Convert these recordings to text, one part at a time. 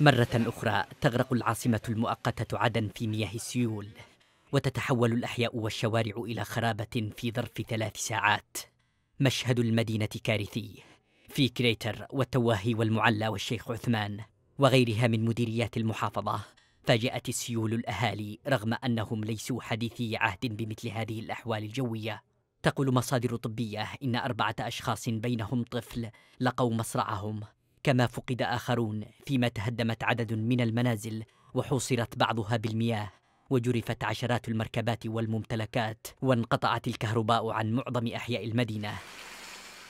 مرة أخرى تغرق العاصمة المؤقتة عدن في مياه السيول وتتحول الأحياء والشوارع إلى خرابة في ظرف ثلاث ساعات مشهد المدينة كارثي في كريتر والتواهي والمعلى والشيخ عثمان وغيرها من مديريات المحافظة فاجأت السيول الأهالي رغم أنهم ليسوا حديثي عهد بمثل هذه الأحوال الجوية تقول مصادر طبية إن أربعة أشخاص بينهم طفل لقوا مصرعهم كما فقد آخرون فيما تهدمت عدد من المنازل وحوصرت بعضها بالمياه وجرفت عشرات المركبات والممتلكات وانقطعت الكهرباء عن معظم أحياء المدينة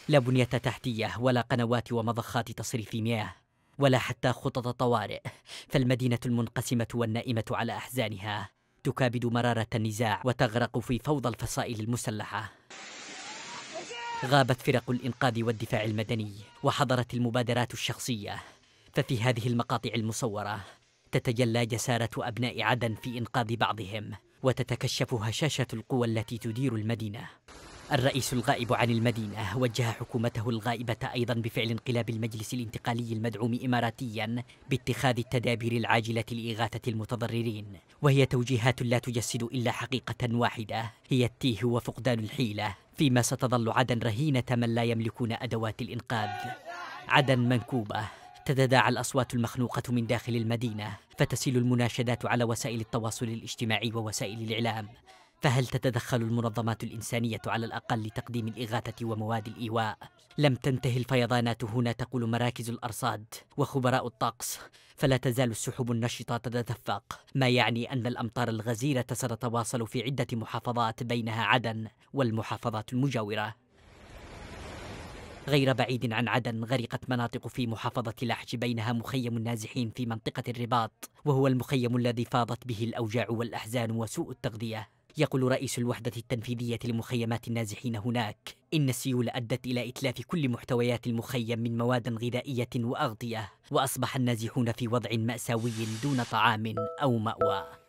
لا بنية تحتية ولا قنوات ومضخات تصريف مياه ولا حتى خطط طوارئ فالمدينة المنقسمة والنائمة على أحزانها تكابد مرارة النزاع وتغرق في فوضى الفصائل المسلحة غابت فرق الإنقاذ والدفاع المدني وحضرت المبادرات الشخصية ففي هذه المقاطع المصورة تتجلى جسارة أبناء عدن في إنقاذ بعضهم وتتكشف هشاشة القوى التي تدير المدينة الرئيس الغائب عن المدينة وجه حكومته الغائبة أيضا بفعل انقلاب المجلس الانتقالي المدعوم إماراتيا باتخاذ التدابير العاجلة لإغاثة المتضررين وهي توجيهات لا تجسد إلا حقيقة واحدة هي التيه وفقدان الحيلة فيما ستظل عدن رهينة من لا يملكون أدوات الإنقاذ عدن منكوبة تتداعى الأصوات المخنوقة من داخل المدينة فتسيل المناشدات على وسائل التواصل الاجتماعي ووسائل الإعلام فهل تتدخل المنظمات الإنسانية على الأقل لتقديم الإغاثة ومواد الإيواء؟ لم تنتهي الفيضانات هنا تقول مراكز الأرصاد وخبراء الطقس فلا تزال السحب النشطة تتدفق ما يعني أن الأمطار الغزيرة ستتواصل في عدة محافظات بينها عدن والمحافظات المجاورة غير بعيد عن عدن غرقت مناطق في محافظة لحج بينها مخيم النازحين في منطقة الرباط وهو المخيم الذي فاضت به الأوجاع والأحزان وسوء التغذية يقول رئيس الوحدة التنفيذية لمخيمات النازحين هناك إن السيول أدت إلى إتلاف كل محتويات المخيم من مواد غذائية وأغطية وأصبح النازحون في وضع مأساوي دون طعام أو مأوى